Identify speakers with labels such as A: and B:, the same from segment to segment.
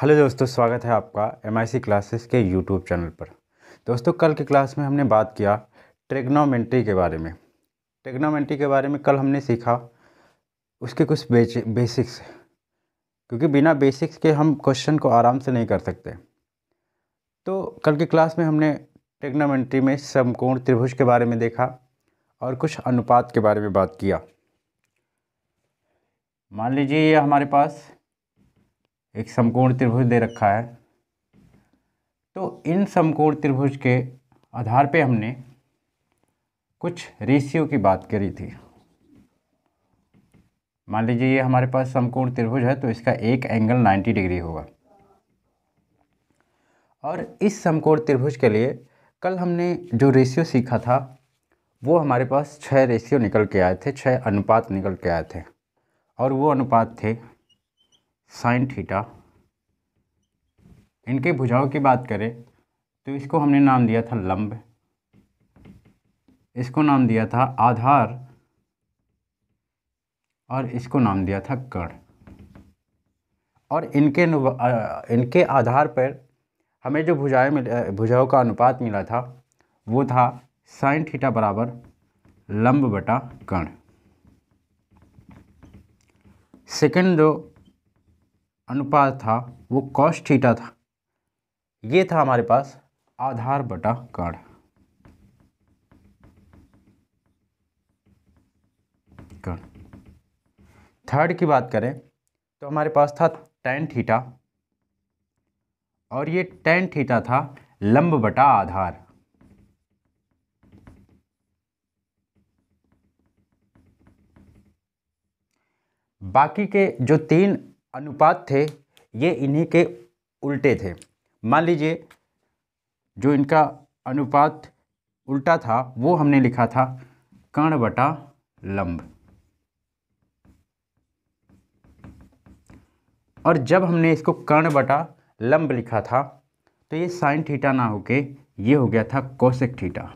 A: hello दोस्तों स्वागत है आपका एम क्लासेस के यूट्यूब चैनल पर दोस्तों कल की क्लास में हमने बात किया ट्रेग्नोमेंट्री के बारे में ट्रेग्नोमेंट्री के बारे में कल हमने सीखा उसके कुछ बेसिक्स क्योंकि बिना बेसिक्स के हम क्वेश्चन को आराम से नहीं कर सकते तो कल की क्लास में हमने ट्रेग्नोमेंट्री में समकोण त्रिभुज के बारे में देखा और कुछ अनुपात के बारे में बात किया मान लीजिए ये हमारे पास एक समकोण त्रिभुज दे रखा है तो इन समकोण त्रिभुज के आधार पे हमने कुछ रेशियो की बात करी थी मान लीजिए ये हमारे पास समकोण त्रिभुज है तो इसका एक एंगल 90 डिग्री होगा और इस समकोण त्रिभुज के लिए कल हमने जो रेशियो सीखा था वो हमारे पास छः रेशियो निकल के आए थे छः अनुपात निकल के आए थे और वो अनुपात थे साइन थीटा इनके भुजाओं की बात करें तो इसको हमने नाम दिया था लंब इसको नाम दिया था आधार और इसको नाम दिया था कण और इनके इनके आधार पर हमें जो भुजाएं मिल भुजाओं का अनुपात मिला था वो था साइन थीटा बराबर लंब बटा कण सेकंड जो अनुपात था वो कॉस्ट थीटा था ये था हमारे पास आधार बटा कार्ड कार्ड थर्ड की बात करें तो हमारे पास था टेन थीटा और ये टेन थीटा था लंब बटा आधार बाकी के जो तीन अनुपात थे ये इन्हीं के उल्टे थे मान लीजिए जो इनका अनुपात उल्टा था वो हमने लिखा था कर्ण बटा लंब और जब हमने इसको कर्ण बटा लंब लिखा था तो ये साइन थीटा ना होके ये हो गया था कौशिक थीटा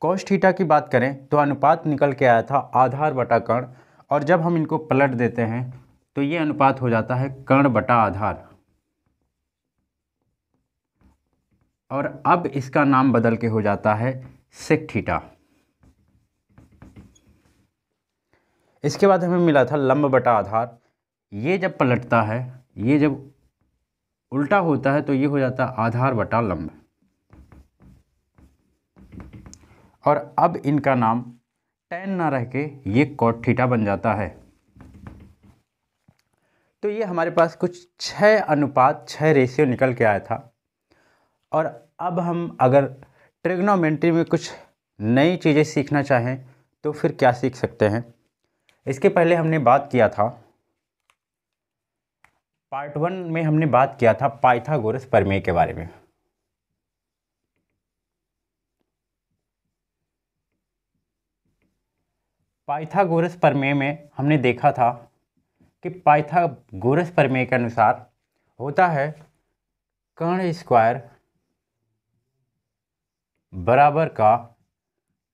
A: कौश थीटा की बात करें तो अनुपात निकल के आया था आधार बटा कर्ण और जब हम इनको पलट देते हैं तो ये अनुपात हो जाता है कर्ण बटा आधार और अब इसका नाम बदल के हो जाता है सेक थीटा इसके बाद हमें मिला था लंब बटा आधार ये जब पलटता है ये जब उल्टा होता है तो ये हो जाता है आधार बटा लंब और अब इनका नाम टेन ना रह के ये कॉट थीटा बन जाता है तो ये हमारे पास कुछ छः अनुपात छः रेशियो निकल के आया था और अब हम अगर ट्रिग्नोमेंट्री में कुछ नई चीज़ें सीखना चाहें तो फिर क्या सीख सकते हैं इसके पहले हमने बात किया था पार्ट वन में हमने बात किया था पाइथागोरस परमेय के बारे में पाइथागोरस परमेय में हमने देखा था कि पाइथागोरस परमे के अनुसार होता है कर्ण स्क्वायर बराबर का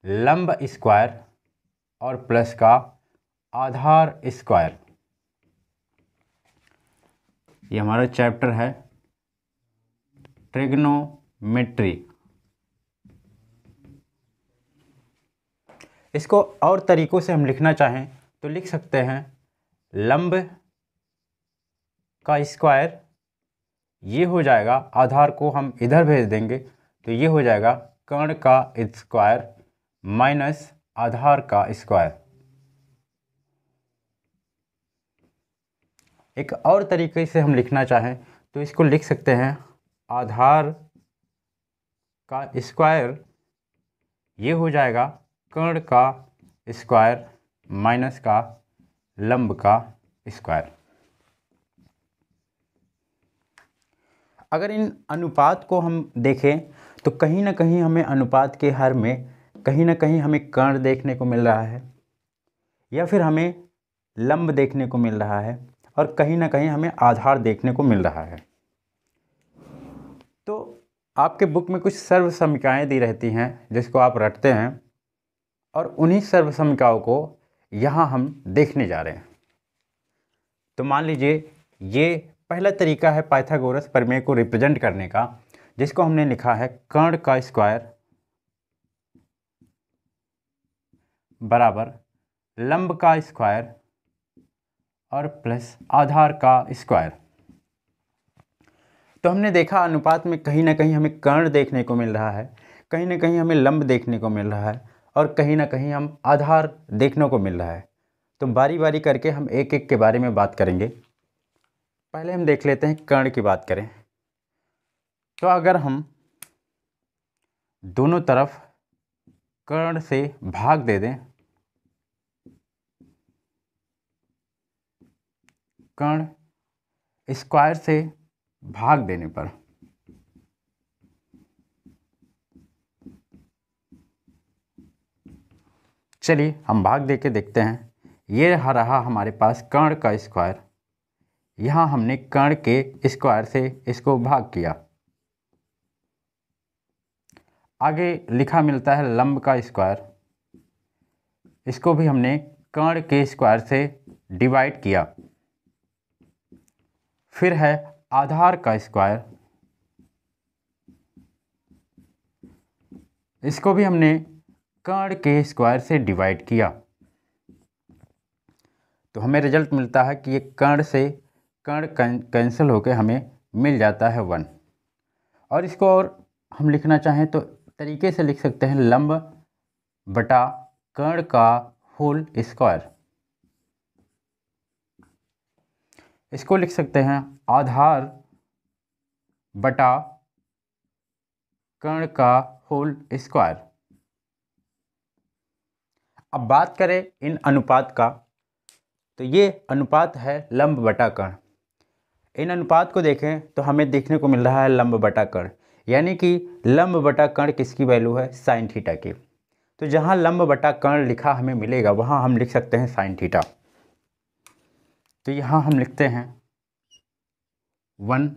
A: लंब स्क्वायर और प्लस का आधार स्क्वायर ये हमारा चैप्टर है ट्रिग्नोमेट्री इसको और तरीक़ों से हम लिखना चाहें तो लिख सकते हैं लंब का स्क्वायर ये हो जाएगा आधार को हम इधर भेज देंगे तो ये हो जाएगा कर्ण का स्क्वायर माइनस आधार का स्क्वायर एक और तरीके से हम लिखना चाहें तो इसको लिख सकते हैं आधार का स्क्वायर ये हो जाएगा कर्ण का स्क्वायर माइनस का लंब का स्क्वायर अगर इन अनुपात को हम देखें तो कहीं ना कहीं हमें अनुपात के हर में कहीं ना कहीं हमें कर्ण देखने को मिल रहा है या फिर हमें लंब देखने को मिल रहा है और कहीं ना कहीं हमें आधार देखने को मिल रहा है तो आपके बुक में कुछ सर्व समीकाएँ दी रहती हैं जिसको आप रटते हैं और उन्हीं सर्व समीकाओं को यहाँ हम देखने जा रहे हैं तो मान लीजिए ये पहला तरीका है पाइथागोरस प्रमेय को रिप्रेजेंट करने का जिसको हमने लिखा है कर्ण का स्क्वायर बराबर लंब का स्क्वायर और प्लस आधार का स्क्वायर तो हमने देखा अनुपात में कहीं ना कहीं हमें कर्ण देखने को मिल रहा है कहीं ना कहीं हमें लंब देखने को मिल रहा है और कहीं ना कहीं हम आधार देखने को मिल रहा है तो बारी बारी करके हम एक एक के बारे में बात करेंगे पहले हम देख लेते हैं कर्ण की बात करें तो अगर हम दोनों तरफ कर्ण से भाग दे दें कर्ण स्क्वायर से भाग देने पर चलिए हम भाग दे के देखते हैं ये रहा हमारे पास कर्ण का स्क्वायर यहाँ हमने कर्ण के स्क्वायर से इसको भाग किया आगे लिखा मिलता है लंब का स्क्वायर इसको भी हमने कर्ण के स्क्वायर से डिवाइड किया फिर है आधार का स्क्वायर इसको भी हमने कर्ण के स्क्वायर से डिवाइड किया तो हमें रिजल्ट मिलता है कि ये कर्ण से कर्ण कैंसिल होकर हमें मिल जाता है वन और इसको और हम लिखना चाहें तो तरीके से लिख सकते हैं लंब बटा कर्ण का होल स्क्वायर इसको लिख सकते हैं आधार बटा कर्ण का होल स्क्वायर अब बात करें इन अनुपात का तो ये अनुपात है लंब बटा कर्ण इन अनुपात को देखें तो हमें देखने को मिल रहा है लंब बटा कर्ण यानी कि लंब बटा कर्ण किसकी वैल्यू है साइन थीटा की तो जहाँ लंब बटा कर्ण लिखा हमें मिलेगा वहाँ हम लिख सकते हैं साइन थीटा तो यहाँ हम लिखते हैं वन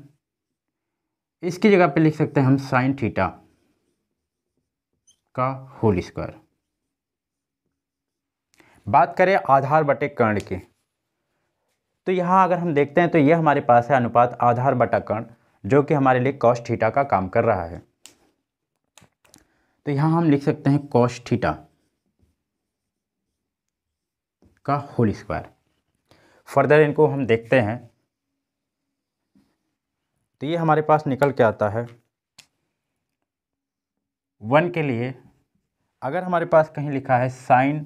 A: इसकी जगह पे लिख सकते हैं हम साइन थीटा का होल स्क्वायर बात करें आधार बटे कर्ण की तो यहाँ अगर हम देखते हैं तो ये हमारे पास है अनुपात आधार बटा कर्ण जो कि हमारे लिए कौष्ठीटा थीटा का काम कर रहा है तो यहाँ हम लिख सकते हैं कॉश थीटा का होल स्क्वायर फर्दर इनको हम देखते हैं तो ये हमारे पास निकल के आता है वन के लिए अगर हमारे पास कहीं लिखा है sine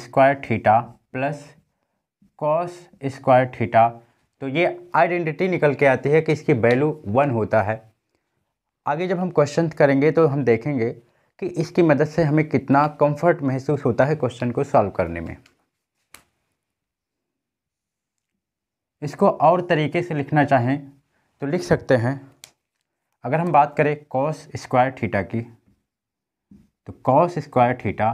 A: square theta plus cos square theta तो ये आइडेंटिटी निकल के आती है कि इसकी वैल्यू वन होता है आगे जब हम क्वेश्चन करेंगे तो हम देखेंगे कि इसकी मदद से हमें कितना कंफर्ट महसूस होता है क्वेश्चन को सॉल्व करने में इसको और तरीके से लिखना चाहें तो लिख सकते हैं अगर हम बात करें कॉस स्क्वायर थीटा की तो कॉस स्क्वायर थीटा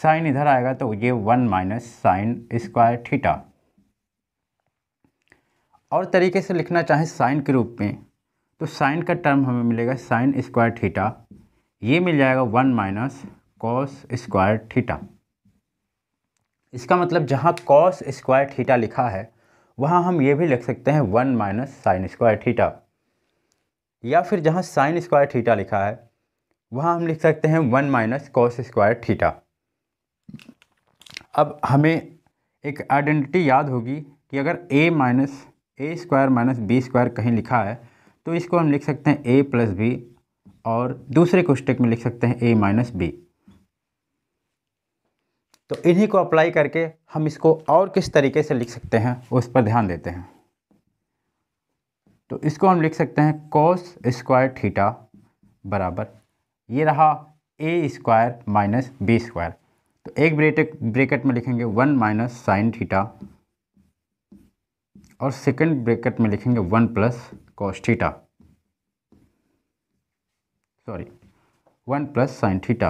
A: साइन इधर आएगा तो ये one minus sine square theta और तरीके से लिखना चाहें साइन के रूप में तो साइन का टर्म हमें मिलेगा साइन स्क्वायर थीटा ये मिल जाएगा one minus cos square theta इसका मतलब जहाँ कॉस स्क्वायर थीटा लिखा है वहाँ हम ये भी लिख सकते हैं one minus sine square theta या फिर जहाँ साइन स्क्वायर थीटा लिखा है वहाँ हम लिख सकते हैं one minus cos square theta अब हमें एक आइडेंटिटी याद होगी कि अगर a minus a square minus B square कहीं लिखा है तो इसको हम लिख सकते हैं ए प्लस बी और दूसरे क्वेश्चन में लिख सकते हैं ए माइनस बी तो इन्हीं को अप्लाई करके हम इसको और किस तरीके से लिख सकते हैं उस पर ध्यान देते हैं तो इसको हम लिख सकते हैं कॉस स्क्वायर थीटा बराबर ये रहा a square minus B square तो एक ब्रेकेट ब्रेकेट में लिखेंगे वन माइनस साइन थीटा और सेकंड ब्रेकेट में लिखेंगे one plus cos theta sorry one plus sine theta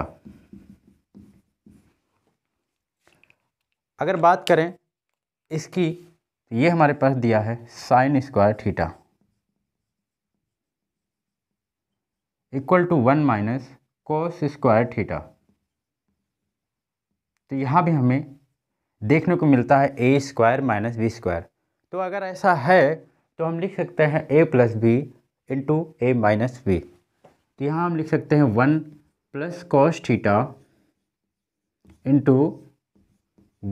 A: अगर बात करें इसकी ये हमारे पास दिया है sine square theta equal to one minus cos square theta तो यहाँ भी हमें देखने को मिलता है a square minus B square तो अगर ऐसा है तो हम लिख सकते हैं a plus B into A minus B तो यहाँ हम लिख सकते हैं one plus cos theta into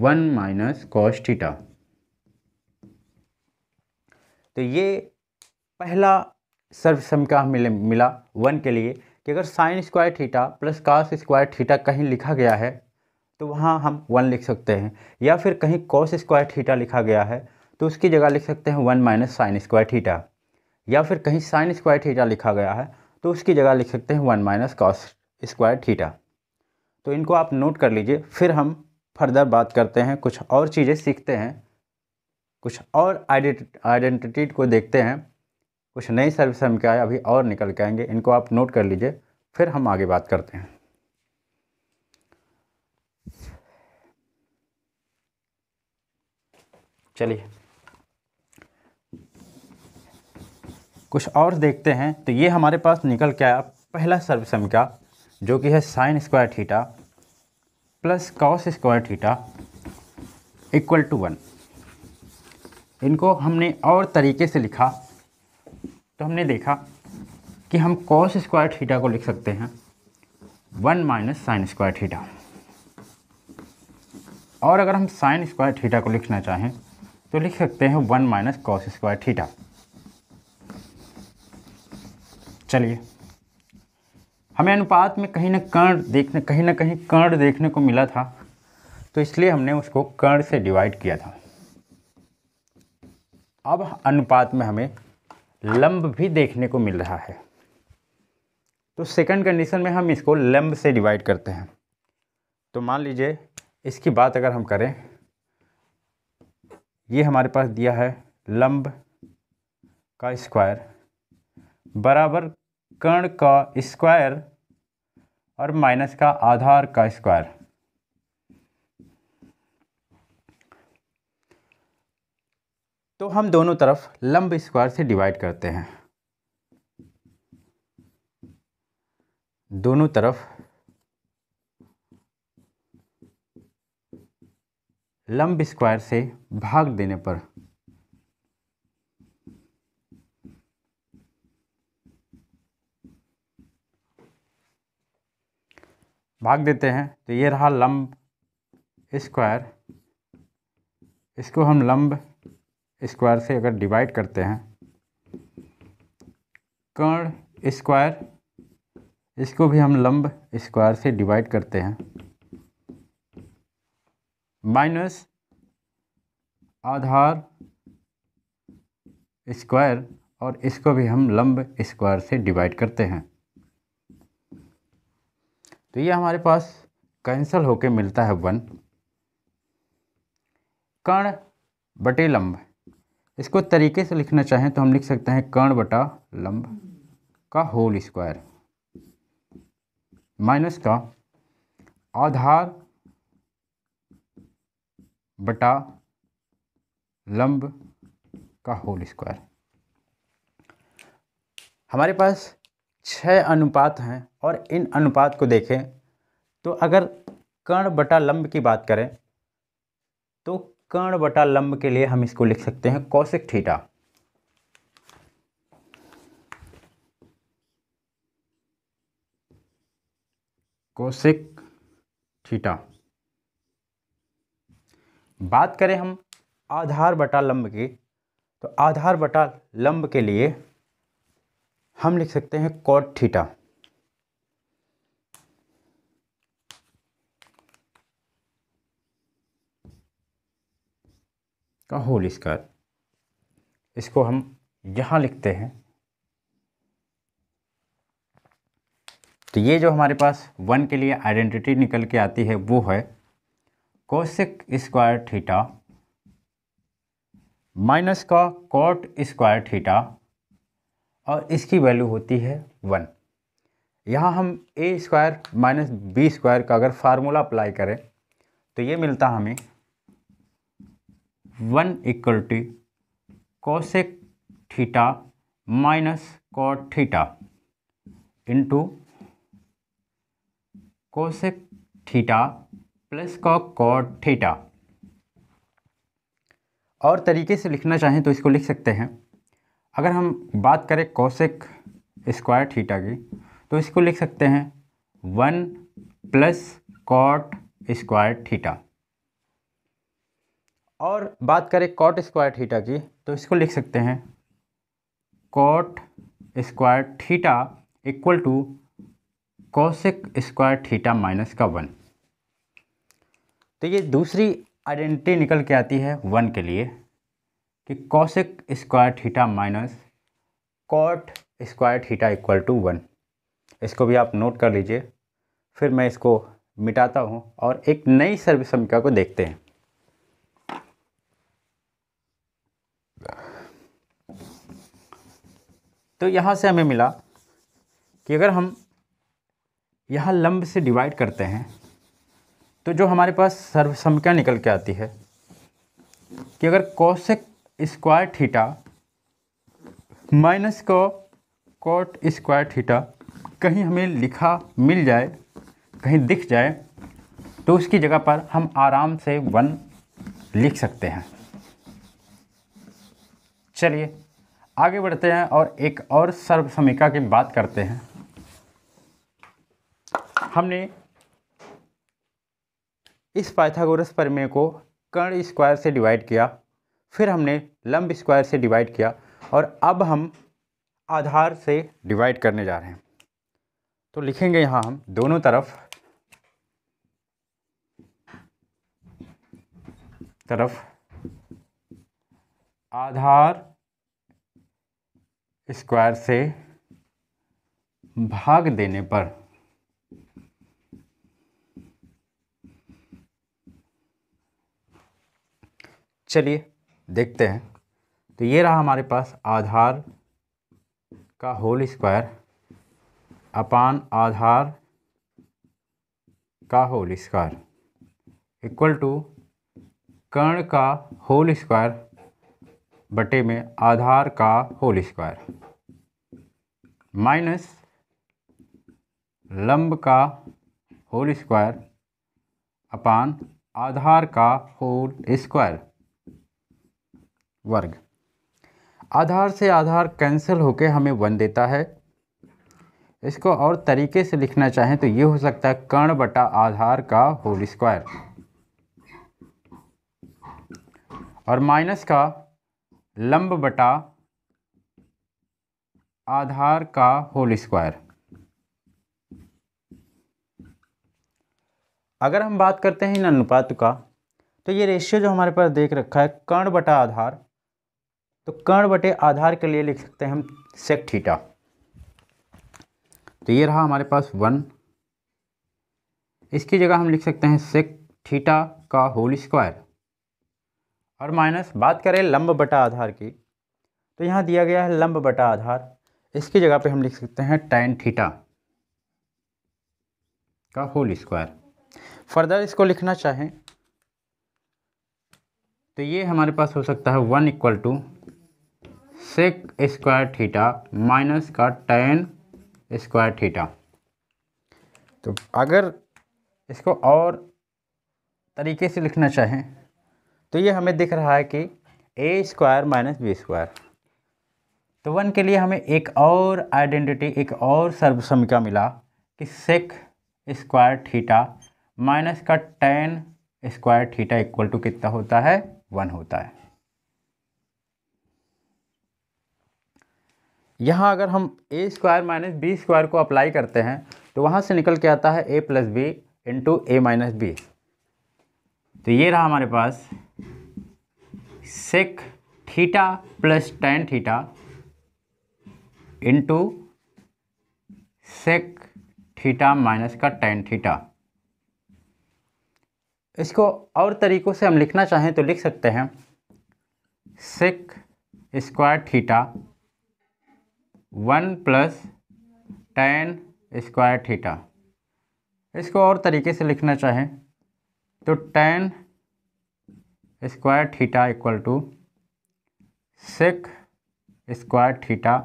A: one minus cos theta तो ये पहला सर्वसम का मिले मिला वन के लिए कि अगर sine square theta plus cos square theta कहीं लिखा गया है तो वहाँ हम वन लिख सकते हैं या फिर कहीं कॉस स्क्वायर थीटा लिखा गया है तो उसकी जगह लिख सकते हैं one minus sine square theta या फिर कहीं साइन स्क्वायर थीटा लिखा गया है तो उसकी जगह लिख सकते हैं one minus cos square theta तो इनको आप नोट कर लीजिए फिर हम फर्दर बात करते हैं कुछ और चीज़ें सीखते हैं कुछ और आइडेंटिटी को देखते हैं कुछ नई सर्विस हम क्या है अभी और निकल के आएंगे इनको आप नोट कर लीजिए फिर हम आगे बात करते हैं चलिए कुछ और देखते हैं तो ये हमारे पास निकल के आया पहला सर्वसम का जो कि है sine square theta plus cos square theta equal to one इनको हमने और तरीके से लिखा तो हमने देखा कि हम कॉस स्क्वायर थीटा को लिख सकते हैं one minus sine square theta और अगर हम साइन स्क्वायर थीटा को लिखना चाहें तो लिख सकते हैं one minus cos square theta चलिए हमें अनुपात में कहीं ना कर्ण देखने कहीं ना कहीं कर्ण देखने को मिला था तो इसलिए हमने उसको कर्ण से डिवाइड किया था अब अनुपात में हमें लंब भी देखने को मिल रहा है तो सेकंड कंडीशन में हम इसको लंब से डिवाइड करते हैं तो मान लीजिए इसकी बात अगर हम करें ये हमारे पास दिया है लंब का स्क्वायर बराबर कर्ण का स्क्वायर और माइनस का आधार का स्क्वायर तो हम दोनों तरफ लंब स्क्वायर से डिवाइड करते हैं दोनों तरफ लंब स्क्वायर से भाग देने पर भाग देते हैं तो ये रहा लंब स्क्वायर इसको हम लंब स्क्वायर से अगर डिवाइड करते हैं कर्ण स्क्वायर इसको भी हम लंब स्क्वायर से डिवाइड करते हैं माइनस आधार स्क्वायर और इसको भी हम लंब स्क्वायर से डिवाइड करते हैं तो ये हमारे पास कैंसल होके मिलता है वन कर्ण बटे लंब इसको तरीके से लिखना चाहें तो हम लिख सकते हैं कर्ण बटा लंब का होल स्क्वायर माइनस का आधार बटा लंब का होल स्क्वायर हमारे पास छः अनुपात हैं और इन अनुपात को देखें तो अगर कर्ण बटा लंब की बात करें तो कर्ण बटा लंब के लिए हम इसको लिख सकते हैं कौशिक थीटा कौशिक थीटा बात करें हम आधार बटा लंब की तो आधार बटा लंब के लिए हम लिख सकते हैं कॉट थीटा का होल स्क्वायर इसको हम यहाँ लिखते हैं तो ये जो हमारे पास वन के लिए आइडेंटिटी निकल के आती है वो है कोशिक स्क्वायर थीटा माइनस का कॉट स्क्वायर थीटा और इसकी वैल्यू होती है वन यहाँ हम ए स्क्वायर माइनस बी स्क्वायर का अगर फार्मूला अप्लाई करें तो ये मिलता हमें one equal to cosec theta minus cot theta into cosec theta plus का कॉट थीटा और तरीके से लिखना चाहें तो इसको लिख सकते हैं अगर हम बात करें कौशिक स्क्वायर थीटा की तो इसको लिख सकते हैं one plus cot square theta और बात करें कॉट स्क्वायर थीटा की तो इसको लिख सकते हैं cot square theta equal to cosec square theta minus का वन तो ये दूसरी आइडेंटिटी निकल के आती है वन के लिए कि cosec square theta minus cot square theta equal to one इसको भी आप नोट कर लीजिए फिर मैं इसको मिटाता हूँ और एक नई सर्व समीका को देखते हैं तो यहाँ से हमें मिला कि अगर हम यहाँ लंब से डिवाइड करते हैं तो जो हमारे पास सर्व समीकरण निकल के आती है कि अगर कौशिक स्क्वायर थीटा माइनस को कॉट स्क्वायर थीटा कहीं हमें लिखा मिल जाए कहीं दिख जाए तो उसकी जगह पर हम आराम से वन लिख सकते हैं चलिए आगे बढ़ते हैं और एक और सर्व समीका की बात करते हैं हमने इस पाइथागोरस परमेय को कर्ण स्क्वायर से डिवाइड किया फिर हमने लंब स्क्वायर से डिवाइड किया और अब हम आधार से डिवाइड करने जा रहे हैं तो लिखेंगे यहाँ हम दोनों तरफ तरफ आधार स्क्वायर से भाग देने पर चलिए देखते हैं तो ये रहा हमारे पास आधार का होल स्क्वायर अपान आधार का होल स्क्वायर इक्वल टू कर्ण का होल स्क्वायर बटे में आधार का होल स्क्वायर माइनस लंब का होल स्क्वायर अपान आधार का होल स्क्वायर वर्ग आधार से आधार कैंसिल होकर हमें वन देता है इसको और तरीके से लिखना चाहें तो ये हो सकता है कर्ण बटा आधार का होल स्क्वायर और माइनस का लंब बटा आधार का होल स्क्वायर अगर हम बात करते हैं इन अनुपात का तो ये रेशियो जो हमारे पास देख रखा है कर्ण बटा आधार तो कर्ण बटे आधार के लिए लिख सकते हैं हम सेक थीटा तो ये रहा हमारे पास वन इसकी जगह हम लिख सकते हैं सेक थीटा का होल स्क्वायर और माइनस बात करें लंब बटा आधार की तो यहाँ दिया गया है लंब बटा आधार इसकी जगह पे हम लिख सकते हैं टैन थीटा का होल स्क्वायर फर्दर इसको लिखना चाहें तो ये हमारे पास हो सकता है one equal to sec square theta minus का टेन स्क्वायर थीटा तो अगर इसको और तरीके से लिखना चाहें तो ये हमें दिख रहा है कि a square minus B square तो वन के लिए हमें एक और आइडेंटिटी एक और सर्वसमिका मिला कि सेक स्क्वायर थीटा माइनस का tan square theta equal to कितना होता है वन होता है यहाँ अगर हम ए स्क्वायर माइनस बी स्क्वायर को अप्लाई करते हैं तो वहाँ से निकल के आता है A plus B into A minus B तो ये रहा हमारे पास sec theta plus tan theta into sec theta minus का टेन थीटा इसको और तरीक़ों से हम लिखना चाहें तो लिख सकते हैं sec square theta one plus tan square theta इसको और तरीके से लिखना चाहें तो tan square theta equal to sec square theta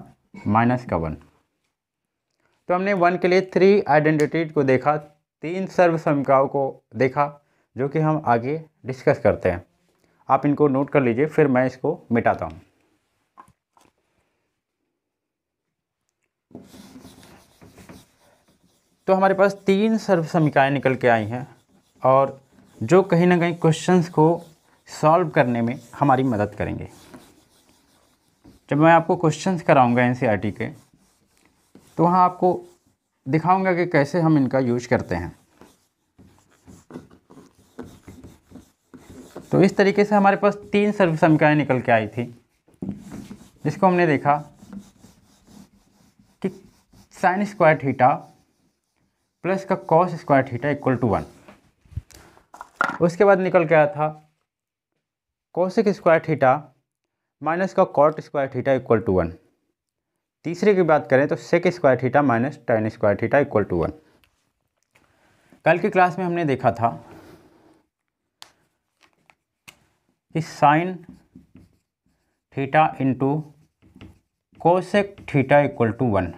A: minus का वन तो हमने वन के लिए थ्री आइडेंटिटी को देखा तीन सर्व को देखा जो कि हम आगे डिस्कस करते हैं आप इनको नोट कर लीजिए फिर मैं इसको मिटाता हूँ तो हमारे पास तीन सर्व समीकाएँ निकल के आई हैं और जो कहीं ना कहीं क्वेश्चंस को सॉल्व करने में हमारी मदद करेंगे जब मैं आपको क्वेश्चंस कराऊंगा एन e के तो वहाँ आपको दिखाऊंगा कि कैसे हम इनका यूज करते हैं तो इस तरीके से हमारे पास तीन सर्व समीकाएँ निकल के आई थी जिसको हमने देखा साइन स्क्वायर थीटा प्लस का cos square theta equal to one उसके बाद निकल के आया था कौशिक स्क्वायर थीटा माइनस का cot square theta equal to one तीसरे की बात करें तो sec square theta minus tan square theta equal to one कल की क्लास में हमने देखा था कि sine theta into cosec theta equal to one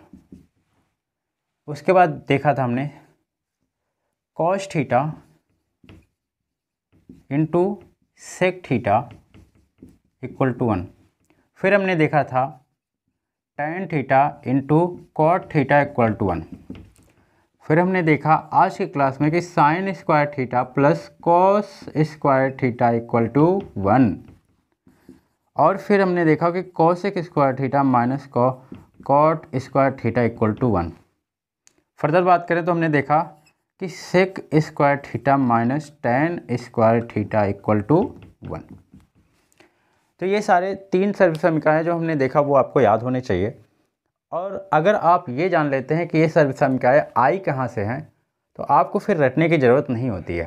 A: उसके बाद देखा था हमने cos theta into sec theta equal to one फिर हमने देखा था tan theta into cot theta equal to one फिर हमने देखा आज की क्लास में कि sine square theta plus cos square theta equal to one और फिर हमने देखा कि cosec square theta minus co cot square theta equal to one further बात करें तो हमने देखा कि sec square theta minus tan square theta equal to one तो ये सारे तीन समीकरण हैं जो हमने देखा वो आपको याद होने चाहिए और अगर आप ये जान लेते हैं कि ये समीकरण आई कहाँ से हैं तो आपको फिर रटने की ज़रूरत नहीं होती है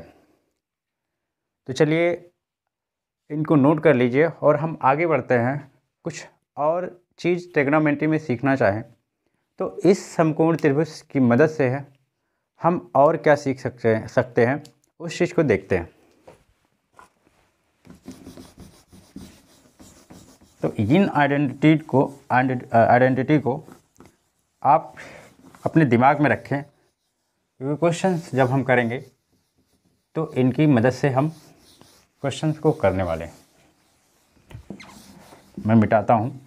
A: तो चलिए इनको नोट कर लीजिए और हम आगे बढ़ते हैं कुछ और चीज़ ट्रिग्नोमेंट्री में सीखना चाहें तो इस समकोण त्रिभुज की मदद से है हम और क्या सीख सकते हैं सकते हैं उस चीज़ को देखते हैं तो इन आइडेंटिटी को आइडेंटिटी को आप अपने दिमाग में रखें क्योंकि क्वेश्चंस जब हम करेंगे तो इनकी मदद से हम क्वेश्चंस को करने वाले हैं मैं मिटाता हूँ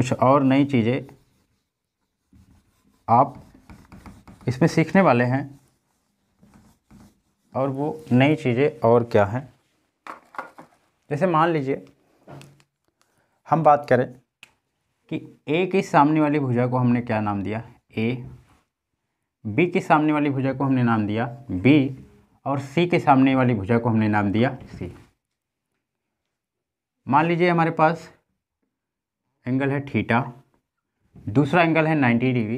A: कुछ और नई चीज़ें आप इसमें सीखने वाले हैं और वो नई चीज़ें और क्या हैं जैसे मान लीजिए हम बात करें कि ए की सामने वाली भुजा को हमने क्या नाम दिया ए बी की सामने वाली भुजा को हमने नाम दिया बी और सी के सामने वाली भुजा को हमने नाम दिया सी मान लीजिए हमारे पास एंगल है थीटा दूसरा एंगल है 90 डिग्री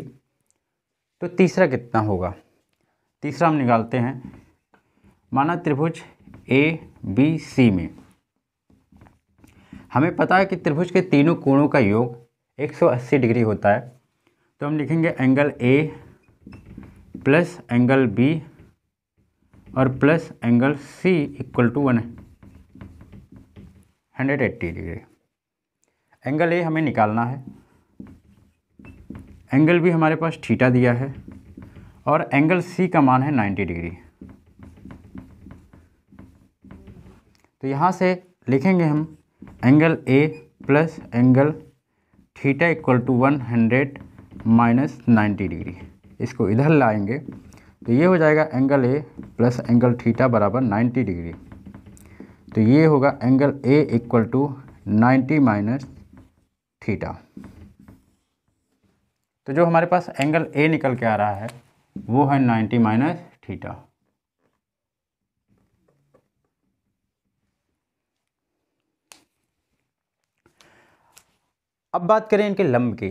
A: तो तीसरा कितना होगा तीसरा हम निकालते हैं माना त्रिभुज ए बी सी में हमें पता है कि त्रिभुज के तीनों कोणों का योग 180 डिग्री होता है तो हम लिखेंगे angle A plus angle B और plus angle C equal to one hundred eighty degree angle A हमें निकालना है एंगल भी हमारे पास ठीटा दिया है और एंगल सी का मान है 90 डिग्री तो यहाँ से लिखेंगे हम angle A plus angle theta equal to one hundred minus ninety degree इसको इधर लाएंगे तो ये हो जाएगा angle A plus angle theta बराबर नाइन्टी डिग्री तो ये होगा angle A equal to ninety minus theta तो जो हमारे पास एंगल ए निकल के आ रहा है वो है नाइन्टी माइनस थीटा अब बात करें इनके लंब की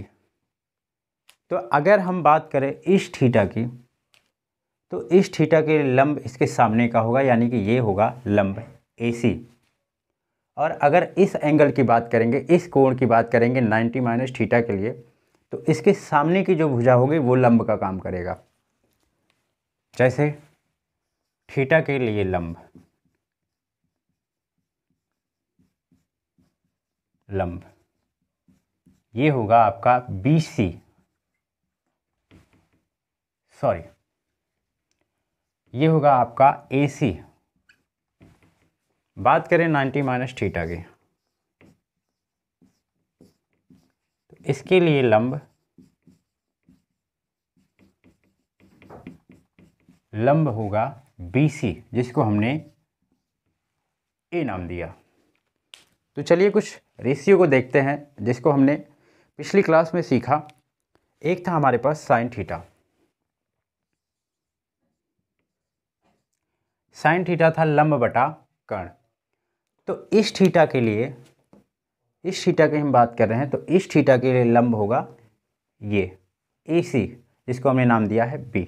A: तो अगर हम बात करें इस थीटा की तो इस थीटा के लंब इसके सामने का होगा यानी कि ये होगा लंब ए सी और अगर इस एंगल की बात करेंगे इस कोण की बात करेंगे 90 माइनस थीटा के लिए तो इसके सामने की जो भुजा होगी वो लंब का काम करेगा जैसे थीटा के लिए लंब लंब ये होगा आपका बी सी सॉरी ये होगा आपका ए सी बात करें नाइन्टी माइनस थीटा की तो इसके लिए लंब लंब होगा BC जिसको हमने ए नाम दिया तो चलिए कुछ रेशियो को देखते हैं जिसको हमने पिछली क्लास में सीखा एक था हमारे पास साइन थीटा साइन थीटा था लंब बटा कर्ण तो इस थीटा के लिए इस थीटा की हम बात कर रहे हैं तो इस थीटा के लिए लंब होगा ये ए सी जिसको हमने नाम दिया है बी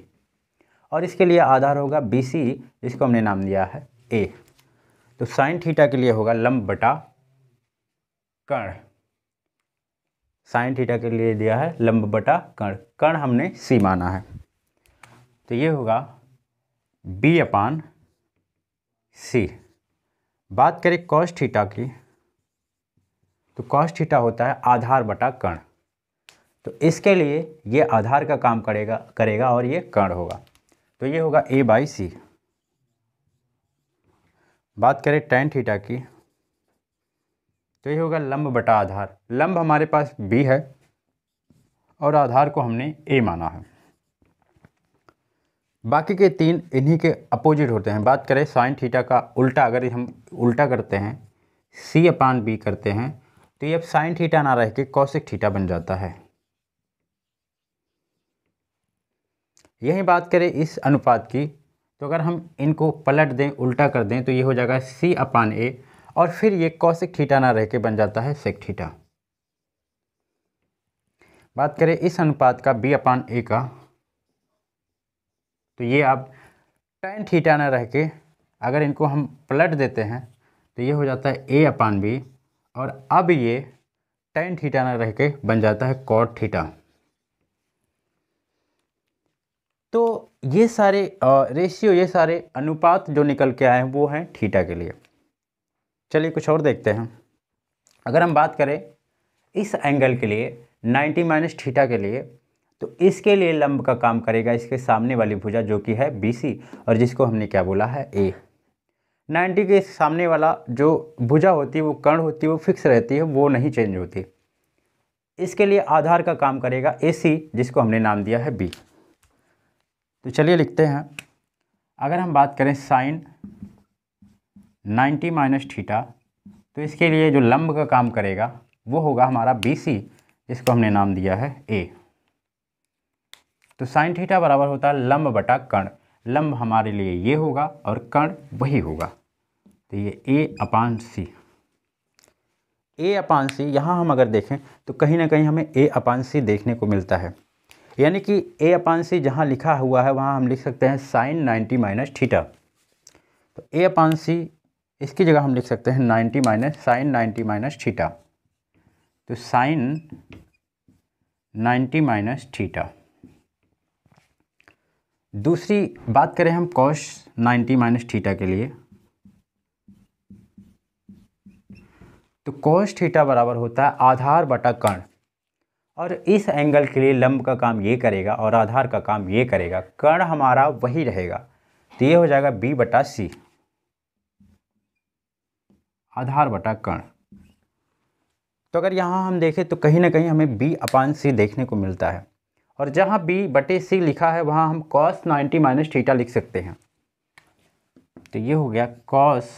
A: और इसके लिए आधार होगा बी सी जिसको हमने नाम दिया है ए तो साइन थीटा के लिए होगा लंब बटा कर्ण साइन थीटा के लिए दिया है लंब बटा कर्ण कर्ण हमने सी माना है तो ये होगा बी अपान सी बात करें कॉस्ट थीटा की तो कॉस्ट थीटा होता है आधार बटा कण तो इसके लिए ये आधार का काम करेगा करेगा और ये कण होगा तो ये होगा ए बाई सी बात करें टेन थीटा की तो ये होगा लंब बटा आधार लंब हमारे पास बी है और आधार को हमने ए माना है बाकी के तीन इन्हीं के अपोजिट होते हैं बात करें साइन थीटा का उल्टा अगर हम उल्टा करते हैं सी अपान बी करते हैं तो ये अब साइन थीटा ना रह के कौशिक थीटा बन जाता है यही बात करें इस अनुपात की तो अगर हम इनको पलट दें उल्टा कर दें तो ये हो जाएगा सी अपान ए और फिर ये कौशिक थीटा ना रह के बन जाता है सेक थीटा बात करें इस अनुपात का बी अपान ए का तो ये आप टेन थीटा ना रह के अगर इनको हम पलट देते हैं तो ये हो जाता है ए अपान बी और अब ये टेन थीटा ना रह के बन जाता है कॉट थीटा तो ये सारे रेशियो ये सारे अनुपात जो निकल के आए हैं वो हैं थीटा के लिए चलिए कुछ और देखते हैं अगर हम बात करें इस एंगल के लिए 90 माइनस थीटा के लिए तो इसके लिए लंब का काम करेगा इसके सामने वाली भुजा जो कि है बी और जिसको हमने क्या बोला है ए 90 के सामने वाला जो भुजा होती है वो कर्ण होती है वो फिक्स रहती है वो नहीं चेंज होती इसके लिए आधार का काम करेगा ए जिसको हमने नाम दिया है बी तो चलिए लिखते हैं अगर हम बात करें साइन 90 माइनस ठीठा तो इसके लिए जो लंब का काम करेगा वो होगा हमारा बी सी जिसको हमने नाम दिया है ए तो साइन थीटा बराबर होता है लंब बटा कर्ण लंब हमारे लिए ये होगा और कर्ण वही होगा तो ये ए अपान सी ए अपान सी यहाँ हम अगर देखें तो कहीं ना कहीं हमें ए अपान सी देखने को मिलता है यानी कि ए अपान सी जहाँ लिखा हुआ है वहाँ हम लिख सकते हैं साइन नाइन्टी माइनस थीटा तो ए अपान सी इसकी जगह हम लिख सकते हैं ninety minus sine ninety minus theta तो साइन नाइन्टी माइनस थीटा दूसरी बात करें हम कॉश 90 माइनस थीटा के लिए तो कॉश थीटा बराबर होता है आधार बटा कर्ण और इस एंगल के लिए लंब का काम ये करेगा और आधार का काम ये करेगा कर्ण हमारा वही रहेगा तो ये हो जाएगा बी बटा सी आधार बटा कर्ण तो अगर यहाँ हम देखें तो कहीं ना कहीं हमें बी अपान सी देखने को मिलता है और जहाँ बी बटे सी लिखा है वहाँ हम कॉस नाइन्टी माइनस थीटा लिख सकते हैं तो ये हो गया कॉस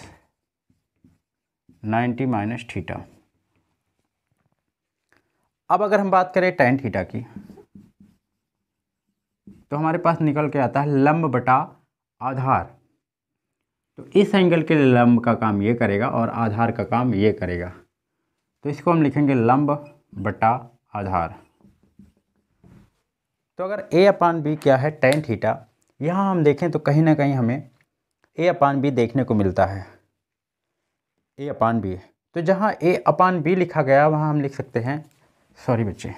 A: नाइन्टी माइनस थीटा अब अगर हम बात करें टेन थीटा की तो हमारे पास निकल के आता है लंब बटा आधार तो इस एंगल के लिए लंब का काम ये करेगा और आधार का काम ये करेगा तो इसको हम लिखेंगे लंब बटा आधार तो अगर ए अपान बी क्या है टेन थीटा यहाँ हम देखें तो कहीं ना कहीं हमें ए अपान बी देखने को मिलता है ए अपान बी तो जहाँ ए अपान बी लिखा गया वहाँ हम लिख सकते हैं सॉरी बच्चे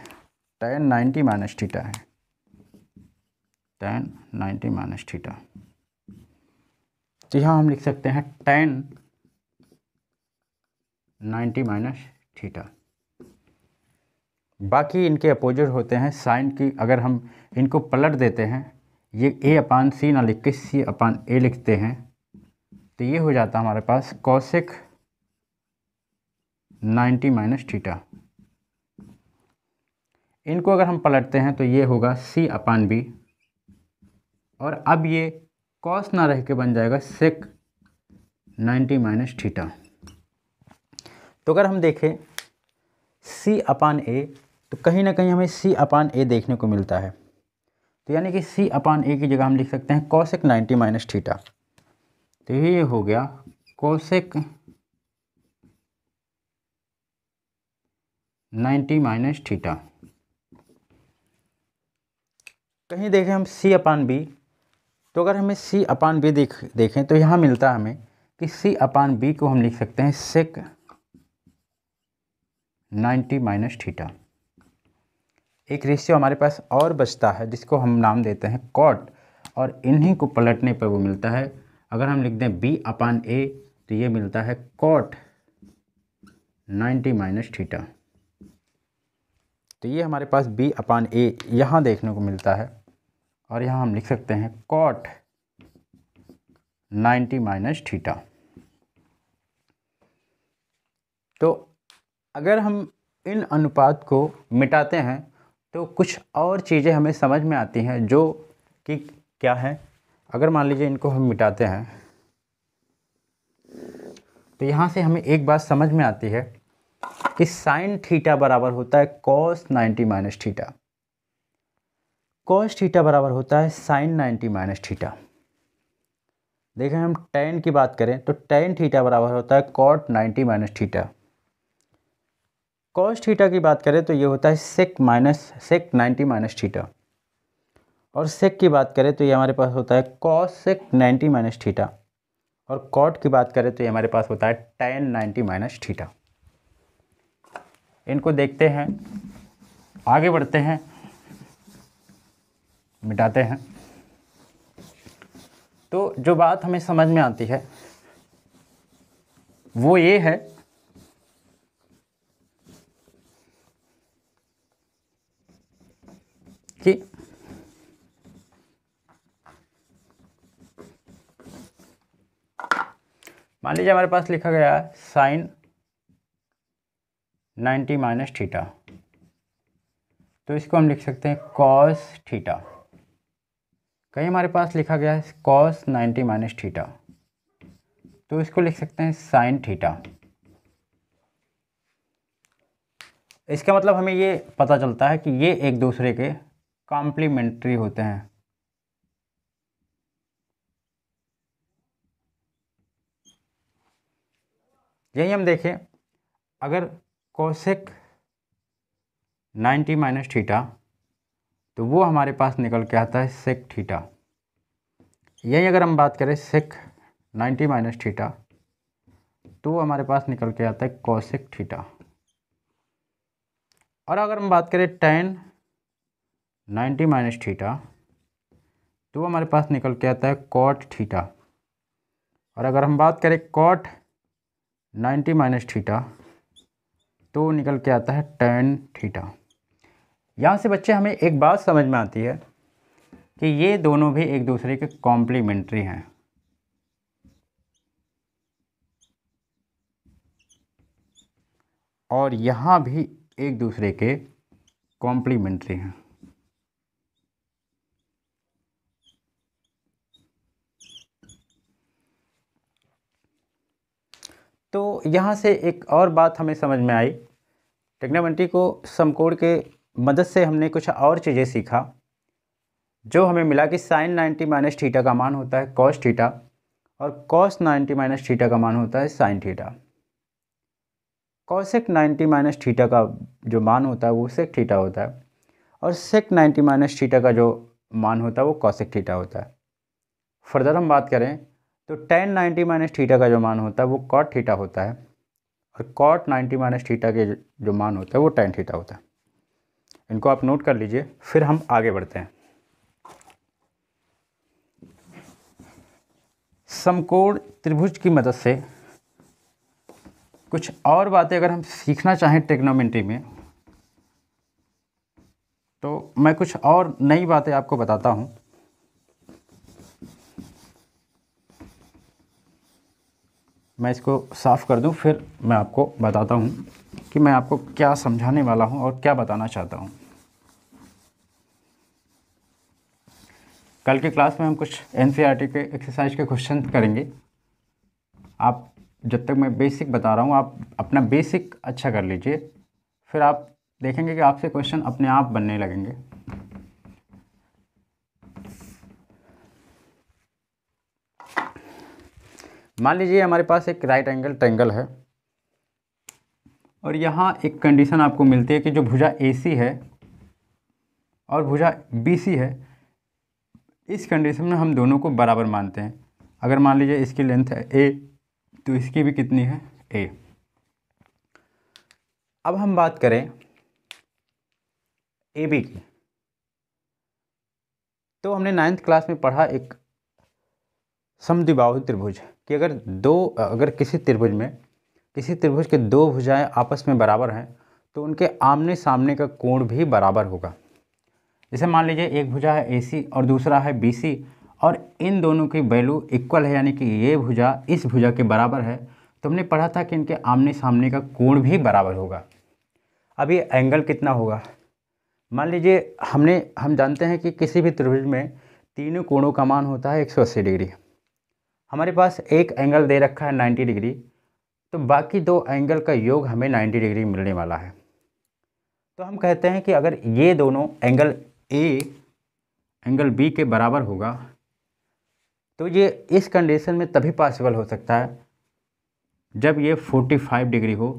A: टेन नाइन्टी माइनस थीटा है टेन नाइन्टी माइनस थीटा तो यहाँ हम लिख सकते हैं टेन नाइन्टी माइनस थीटा बाकी इनके अपोजिट होते हैं साइन की अगर हम इनको पलट देते हैं ये ए अपान सी ना लिख के सी अपान ए लिखते हैं तो ये हो जाता हमारे पास कौशिक नाइन्टी माइनस थीटा इनको अगर हम पलटते हैं तो ये होगा सी अपान बी और अब ये कॉस ना रह के बन जाएगा सेक नाइन्टी माइनस थीटा तो अगर हम देखें सी अपान ए तो कहीं ना कहीं हमें सी अपान ए देखने को मिलता है तो यानी कि सी अपान ए की जगह हम लिख सकते हैं कौशिक नाइन्टी माइनस थीटा तो ये हो गया कौशिक नाइन्टी माइनस थीटा कहीं देखें हम सी अपान बी तो अगर हमें सी अपान बी देख देखें तो यहाँ मिलता है हमें कि सी अपान बी को हम लिख सकते हैं सेक नाइन्टी माइनस थीटा एक रेशियो हमारे पास और बचता है जिसको हम नाम देते हैं कॉट और इन्हीं को पलटने पर वो मिलता है अगर हम लिख दें बी अपान ए तो ये मिलता है कॉट 90 माइनस थीटा तो ये हमारे पास बी अपान ए यहाँ देखने को मिलता है और यहाँ हम लिख सकते हैं कॉट 90 माइनस थीटा तो अगर हम इन अनुपात को मिटाते हैं तो कुछ और चीज़ें हमें समझ में आती हैं जो कि क्या है अगर मान लीजिए इनको हम मिटाते हैं तो यहाँ से हमें एक बात समझ में आती है कि साइन थीटा बराबर होता है कॉस 90 माइनस थीटा कॉस तो थीटा बराबर होता है साइन 90 माइनस थीटा देखें हम टेन की बात करें तो टेन थीटा बराबर होता है cot 90 minus theta cos theta की बात करें तो ये होता है sec minus sec ninety minus theta और सेक की बात करें तो ये हमारे पास होता है cos sec ninety minus theta और कॉट की बात करें तो ये हमारे पास होता है टेन नाइन्टी माइनस थीटा इनको देखते हैं आगे बढ़ते हैं मिटाते हैं तो जो बात हमें समझ में आती है वो ये है देखिए मान लीजिए हमारे पास लिखा गया है साइन 90 माइनस थीटा तो इसको हम लिख सकते हैं कॉस थीटा कहीं हमारे पास लिखा गया है कॉस 90 माइनस थीटा तो इसको लिख सकते हैं साइन थीटा इसका मतलब हमें ये पता चलता है कि ये एक दूसरे के कॉम्प्लीमेंट्री होते हैं यही हम देखें अगर कोसेक 90 माइनस थीटा तो वो हमारे पास निकल के आता है सेक थीटा यही अगर हम बात करें सेक 90 माइनस थीटा तो हमारे पास निकल के आता है कोसेक थीटा और अगर हम बात करें टेन नाइन्टी माइनस थीटा तो हमारे पास निकल के आता है कॉट थीटा और अगर हम बात करें कॉट नाइन्टी माइनस थीटा तो निकल के आता है टेन थीटा यहाँ से बच्चे हमें एक बात समझ में आती है कि ये दोनों भी एक दूसरे के कॉम्प्लीमेंट्री हैं और यहाँ भी एक दूसरे के कॉम्प्लीमेंट्री हैं तो यहाँ से एक और बात हमें समझ में आई टेक्नामेंट्री को समकोण के मदद से हमने कुछ और चीज़ें सीखा जो हमें मिला कि साइन नाइन्टी माइनस थीटा का मान होता है कॉस थीटा और कॉस नाइन्टी माइनस थीटा का मान होता है sine theta cosec ninety minus theta का जो मान होता है वो सेक थीटा होता है और सेक नाइन्टी माइनस थीटा का जो मान होता है वो कॉसेक थीटा होता है फर्दर हम बात करें तो टेन नाइन्टी माइनस थीटा का जो मान होता है वो कॉट थीटा होता है और कॉट नाइन्टी माइनस थीटा के जो मान होता है वो टेन थीटा होता है इनको आप नोट कर लीजिए फिर हम आगे बढ़ते हैं समकोण त्रिभुज की मदद से कुछ और बातें अगर हम सीखना चाहें टेक्नोमेंट्री में तो मैं कुछ और नई बातें आपको बताता हूँ मैं इसको साफ़ कर दूं फिर मैं आपको बताता हूं कि मैं आपको क्या समझाने वाला हूं और क्या बताना चाहता हूं कल के क्लास में हम कुछ एन e के एक्सरसाइज के क्वेश्चन करेंगे आप जब तक मैं बेसिक बता रहा हूँ आप अपना बेसिक अच्छा कर लीजिए फिर आप देखेंगे कि आपसे क्वेश्चन अपने आप बनने लगेंगे मान लीजिए हमारे पास एक राइट एंगल ट्रेंगल है और यहाँ एक कंडीशन आपको मिलती है कि जो भुजा ए सी है और भुजा बी सी है इस कंडीशन में हम दोनों को बराबर मानते हैं अगर मान लीजिए इसकी लेंथ है ए तो इसकी भी कितनी है ए अब हम बात करें ए बी की तो हमने नाइन्थ क्लास में पढ़ा एक समद्विबाहु त्रिभुज कि अगर दो अगर किसी त्रिभुज में किसी त्रिभुज के दो भुजाएं आपस में बराबर हैं तो उनके आमने सामने का कोण भी बराबर होगा जैसे मान लीजिए एक भुजा है ए और दूसरा है बी और इन दोनों की वैल्यू इक्वल है यानी कि ये भुजा इस भुजा के बराबर है तो हमने पढ़ा था कि इनके आमने सामने का कोण भी बराबर होगा अब ये एंगल कितना होगा मान लीजिए हमने हम जानते हैं कि किसी भी त्रिभुज में तीनों कोणों का मान होता है 180 डिग्री हमारे पास एक एंगल दे रखा है 90 डिग्री तो बाकी दो एंगल का योग हमें 90 डिग्री मिलने वाला है तो हम कहते हैं कि अगर ये दोनों एंगल ए एंगल बी के बराबर होगा तो ये इस कंडीशन में तभी पॉसिबल हो सकता है जब ये 45 डिग्री हो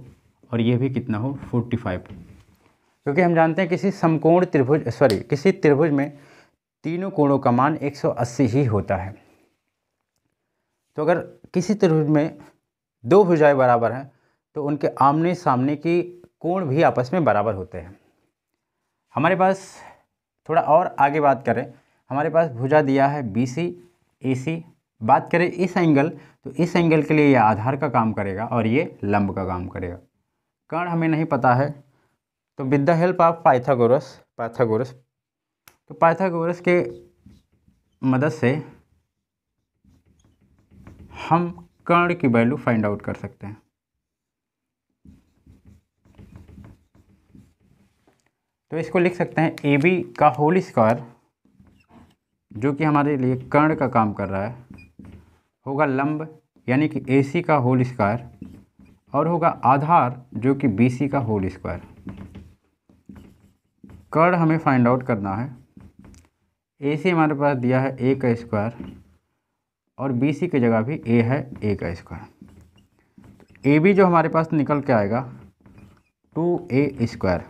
A: और ये भी कितना हो 45 क्योंकि हम जानते हैं किसी समकोण त्रिभुज सॉरी किसी त्रिभुज में तीनों कोणों का मान 180 ही होता है तो अगर किसी त्रिभुज में दो भुजाएं बराबर हैं तो उनके आमने सामने की कोण भी आपस में बराबर होते हैं हमारे पास थोड़ा और आगे बात करें हमारे पास भुजा दिया है बी सी ए सी बात करें इस एंगल तो इस एंगल के लिए यह आधार का काम करेगा और ये लंब का काम करेगा कर्ण हमें नहीं पता है तो with the help of Pythagoras Pythagoras तो पाइथागोरस के मदद से हम कर्ण की वैल्यू फाइंड आउट कर सकते हैं तो इसको लिख सकते हैं ए बी का होल स्क्वायर जो कि हमारे लिए कर्ण का काम कर रहा है होगा लंब यानी कि ए सी का होल स्क्वायर और होगा आधार जो कि बी सी का होल स्क्वायर कर्ण हमें फाइंड आउट करना है ए सी हमारे पास दिया है ए का स्क्वायर और बी सी की जगह भी ए है ए का स्क्वायर तो ए बी जो हमारे पास निकल के आएगा टू ए स्क्वायर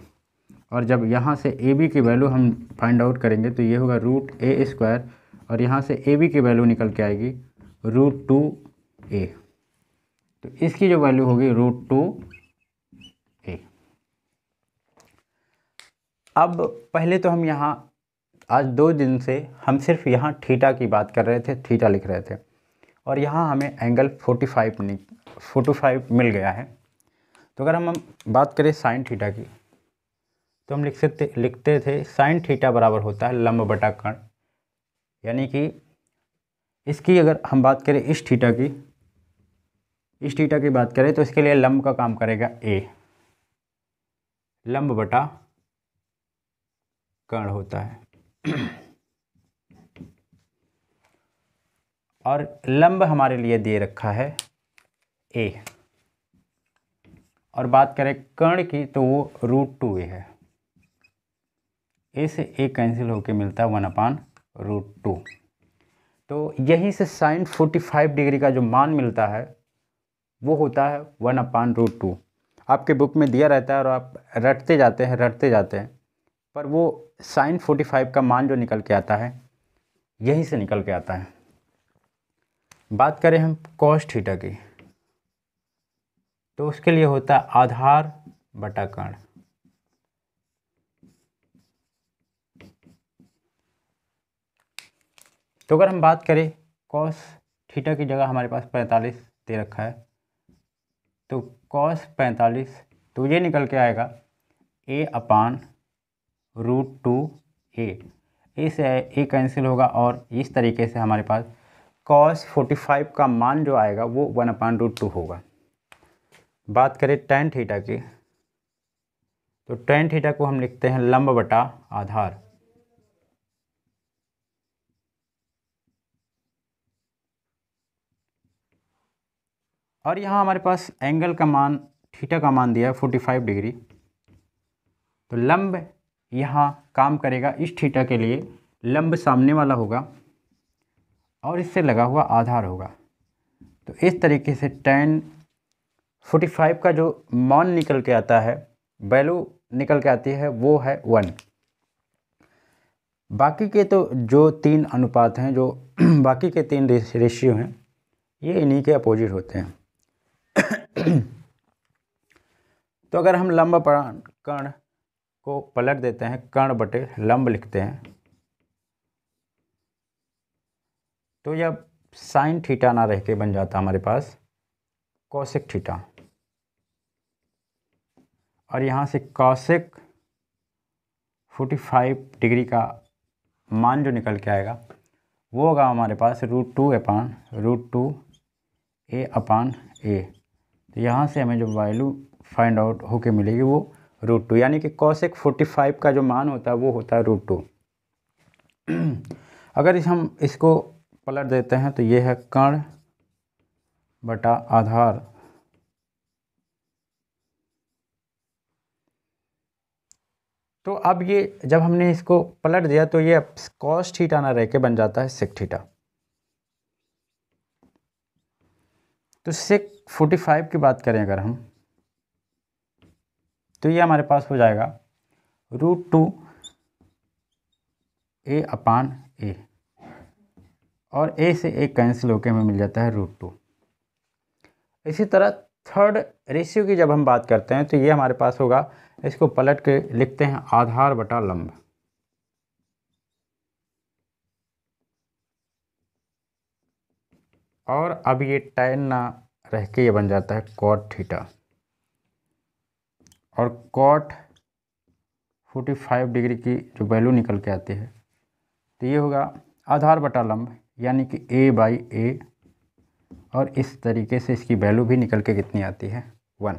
A: और जब यहाँ से ए बी की वैल्यू हम फाइंड आउट करेंगे तो ये होगा रूट ए स्क्वायर और यहाँ से ए बी की वैल्यू निकल के आएगी रूट टू ए तो इसकी जो वैल्यू होगी रूट टू ए अब पहले तो हम यहाँ आज दो दिन से हम सिर्फ यहाँ थीटा की बात कर रहे थे थीटा लिख रहे थे और यहाँ हमें एंगल 45 नि 45 मिल गया है तो अगर हम बात करें साइन थीटा की तो हम लिख सकते लिखते थे साइन थीटा बराबर होता है लंब बटा कण यानी कि इसकी अगर हम बात करें इस थीटा की इस थीटा की बात करें तो इसके लिए लंब का काम करेगा ए लंब बटा कण होता है और लंब हमारे लिए दे रखा है ए और बात करें कर्ण की तो वो रूट टू ए है ए से ए कैंसिल होकर मिलता है वन अपान रूट टू तो यहीं से साइन फोर्टी फाइव डिग्री का जो मान मिलता है वो होता है वन अपान रूट टू आपके बुक में दिया रहता है और आप रटते जाते हैं रटते जाते हैं पर वो साइन फोर्टी फाइव का मान जो निकल के आता है यहीं से निकल के आता है बात करें हम कॉस थीटा की तो उसके लिए होता है आधार बटा कर्ण तो अगर हम बात करें कॉस थीटा की जगह हमारे पास पैंतालीस दे रखा है तो कॉस पैंतालीस तो ये निकल के आएगा ए अपान रूट टू ए इस से ए कैंसिल होगा और इस तरीके से हमारे पास कॉस 45 का मान जो आएगा वो वन अपान रूट टू होगा बात करें टेन थीटा की तो टेन थीटा को हम लिखते हैं लंब बटा आधार और यहाँ हमारे पास एंगल का मान थीटा का मान दिया है 45 डिग्री तो लंब यहाँ काम करेगा इस थीटा के लिए लंब सामने वाला होगा और इससे लगा हुआ आधार होगा तो इस तरीके से टेन फोर्टी फाइव का जो मान निकल के आता है वैल्यू निकल के आती है वो है वन बाकी के तो जो तीन अनुपात हैं जो बाकी के तीन रेशियो हैं ये इन्हीं के अपोजिट होते हैं तो अगर हम लंबा कर्ण को पलट देते हैं कर्ण बटे लंब लिखते हैं तो यह साइन थीटा ना रह के बन जाता हमारे पास कौशिक थीटा और यहाँ से कौशिक 45 डिग्री का मान जो निकल के आएगा वो होगा हमारे पास root two upon root two A upon A तो यहाँ से हमें जो वैल्यू फाइंड आउट होके मिलेगी वो रूट टू यानी कि कौशिक फोर्टी फाइव का जो मान होता है वो होता है रूट टू अगर इस हम इसको पलट देते हैं तो ये है कर्ण बटा आधार तो अब ये जब हमने इसको पलट दिया तो ये कॉस थीटा ना रह के बन जाता है सिक थीटा तो सिक फोर्टी फाइव की बात करें अगर हम तो ये हमारे पास हो जाएगा रूट टू ए अपान ए और ए से ए कैंसिल होकर हमें मिल जाता है रूट टू इसी तरह थर्ड रेशियो की जब हम बात करते हैं तो ये हमारे पास होगा इसको पलट के लिखते हैं आधार बटा लंब और अब ये टैन ना रह के ये बन जाता है कॉट थीटा और कॉट 45 डिग्री की जो वैल्यू निकल के आती है तो ये होगा आधार बटा लंब यानी कि ए बाई ए और इस तरीके से इसकी वैल्यू भी निकल के कितनी आती है वन